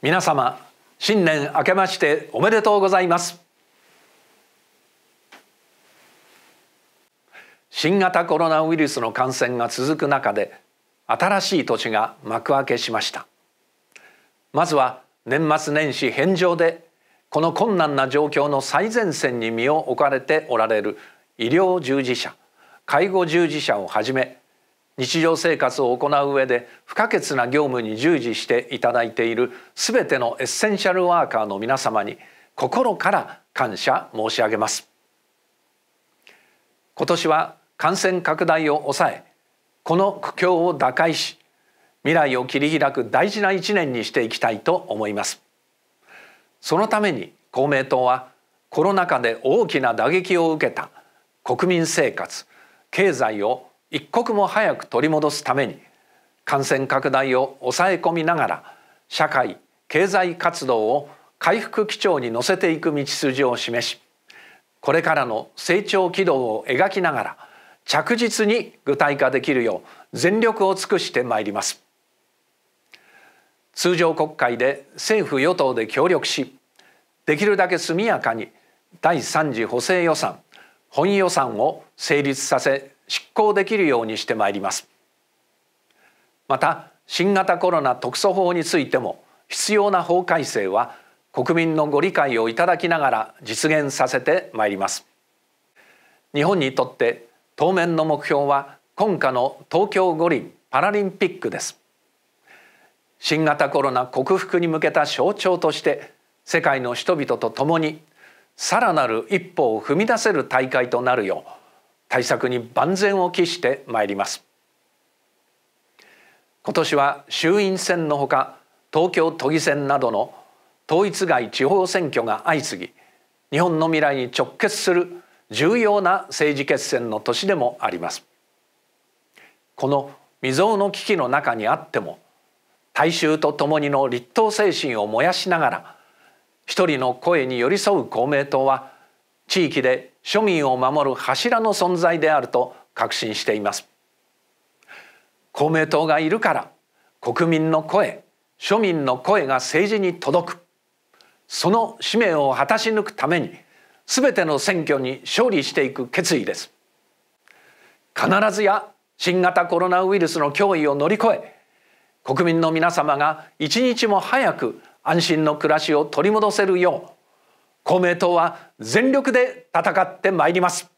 皆様新年明けましておめでとうございます新型コロナウイルスの感染が続く中で新しい年が幕開けしましたまずは年末年始返上でこの困難な状況の最前線に身を置かれておられる医療従事者介護従事者をはじめ日常生活を行う上で不可欠な業務に従事していただいている全てのエッセンシャルワーカーの皆様に心から感謝申し上げます今年は感染拡大を抑えこの苦境を打開し未来を切り開く大事な一年にしていきたいと思いますそのために公明党はコロナ禍で大きな打撃を受けた国民生活経済を一刻も早く取り戻すために感染拡大を抑え込みながら社会経済活動を回復基調に乗せていく道筋を示しこれからの成長軌道を描きながら着実に具体化できるよう全力を尽くしてまいります通常国会で政府与党で協力しできるだけ速やかに第3次補正予算本予算を成立させ執行できるようにしてまいりますまた新型コロナ特措法についても必要な法改正は国民のご理解をいただきながら実現させてまいります日本にとって当面の目標は今夏の東京五輪パラリンピックです新型コロナ克服に向けた象徴として世界の人々とともにさらなる一歩を踏み出せる大会となるよう対策に万全を期してまいります今年は衆院選のほか東京都議選などの統一外地方選挙が相次ぎ日本の未来に直結する重要な政治決戦の年でもありますこの未曾有の危機の中にあっても大衆と共にの立党精神を燃やしながら一人の声に寄り添う公明党は地域で庶民を守る柱の存在であると確信しています公明党がいるから国民の声庶民の声が政治に届くその使命を果たし抜くために全ての選挙に勝利していく決意です必ずや新型コロナウイルスの脅威を乗り越え国民の皆様が一日も早く安心の暮らしを取り戻せるよう公明党は全力で戦ってまいります。